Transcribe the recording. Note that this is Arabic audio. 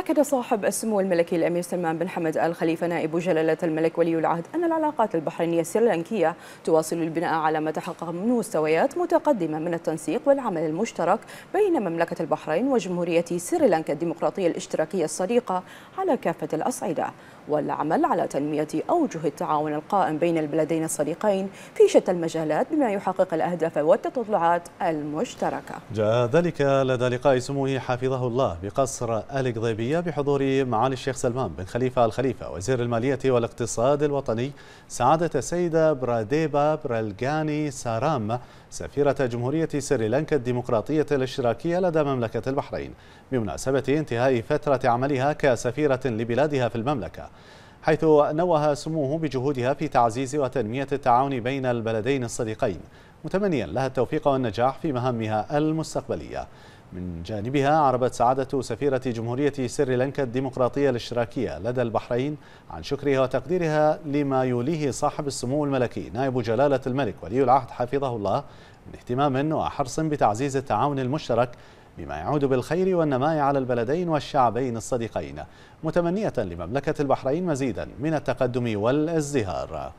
أكد صاحب السمو الملكي الأمير سلمان بن حمد آل خليفة نائب جلالة الملك ولي العهد أن العلاقات البحرينية السريلانكية تواصل البناء على ما تحقق من مستويات متقدمة من التنسيق والعمل المشترك بين مملكة البحرين وجمهورية سريلانكا الديمقراطية الاشتراكية الصديقة على كافة الأصعدة والعمل على تنمية أوجه التعاون القائم بين البلدين الصديقين في شتى المجالات بما يحقق الأهداف والتطلعات المشتركة جاء ذلك لدى لقاء سموه حفظه الله بقصر آل الوطنية بحضور معالي الشيخ سلمان بن خليفة الخليفة وزير المالية والاقتصاد الوطني سعادة السيدة براديبا برالجاني سارام سفيرة جمهورية سريلانكا الديمقراطية الاشتراكية لدى مملكة البحرين بمناسبة انتهاء فترة عملها كسفيرة لبلادها في المملكة حيث نوه سموه بجهودها في تعزيز وتنمية التعاون بين البلدين الصديقين متمنيا لها التوفيق والنجاح في مهامها المستقبلية من جانبها عربت سعادة سفيرة جمهورية سريلانكا الديمقراطية الاشتراكية لدى البحرين عن شكرها وتقديرها لما يوليه صاحب السمو الملكي نائب جلالة الملك ولي العهد حفظه الله من اهتمام وحرص بتعزيز التعاون المشترك بما يعود بالخير والنماء على البلدين والشعبين الصديقين متمنية لمملكة البحرين مزيدا من التقدم والازدهار